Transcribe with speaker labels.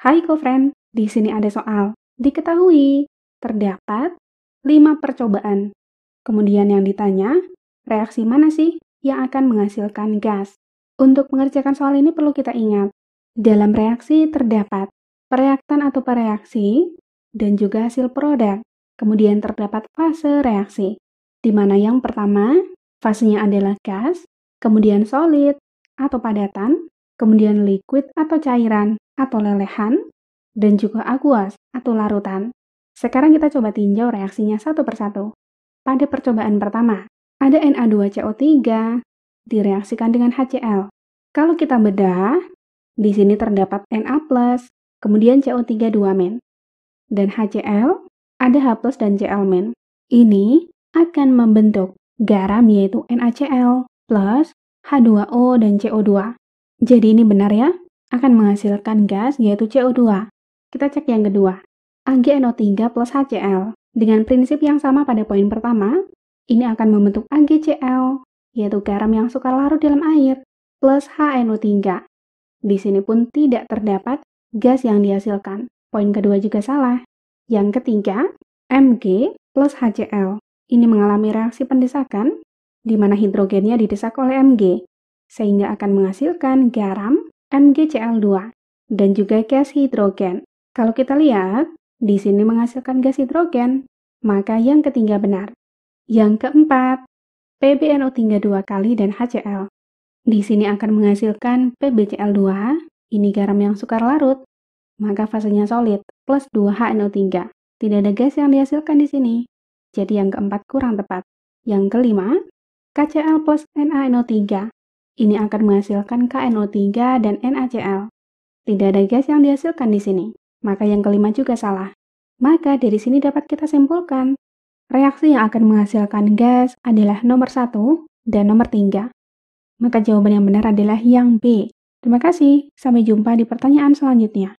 Speaker 1: Hai friend, di sini ada soal. Diketahui, terdapat 5 percobaan. Kemudian yang ditanya, reaksi mana sih yang akan menghasilkan gas? Untuk mengerjakan soal ini perlu kita ingat, dalam reaksi terdapat pereaktan atau pereaksi dan juga hasil produk. Kemudian terdapat fase reaksi, di mana yang pertama fasenya adalah gas, kemudian solid atau padatan, kemudian liquid atau cairan atau lelehan, dan juga aquas atau larutan. Sekarang kita coba tinjau reaksinya satu persatu. Pada percobaan pertama, ada Na2CO3 direaksikan dengan HCl. Kalau kita bedah, di sini terdapat Na+, kemudian CO3 2- dan HCl, ada H+ dan Cl-. men. Ini akan membentuk garam yaitu NaCl plus H2O dan CO2. Jadi ini benar ya, akan menghasilkan gas yaitu CO2. Kita cek yang kedua, AgNO3 plus HCl. Dengan prinsip yang sama pada poin pertama, ini akan membentuk AgCl, yaitu garam yang suka larut dalam air, plus HNO3. Di sini pun tidak terdapat gas yang dihasilkan. Poin kedua juga salah. Yang ketiga, Mg plus HCl. Ini mengalami reaksi pendesakan, di mana hidrogennya didesak oleh Mg, sehingga akan menghasilkan garam MgCl2 dan juga gas hidrogen. Kalau kita lihat, di sini menghasilkan gas hidrogen, maka yang ketiga benar. Yang keempat, PbNO3 dua kali dan HCl. Di sini akan menghasilkan PbCl2, ini garam yang sukar larut, maka fasenya solid, plus 2HNO3. Tidak ada gas yang dihasilkan di sini, jadi yang keempat kurang tepat. Yang kelima, KCl plus NaNO3, ini akan menghasilkan KNO3 dan NaCl. Tidak ada gas yang dihasilkan di sini, maka yang kelima juga salah. Maka dari sini dapat kita simpulkan, reaksi yang akan menghasilkan gas adalah nomor 1 dan nomor 3. Maka jawaban yang benar adalah yang B. Terima kasih, sampai jumpa di pertanyaan selanjutnya.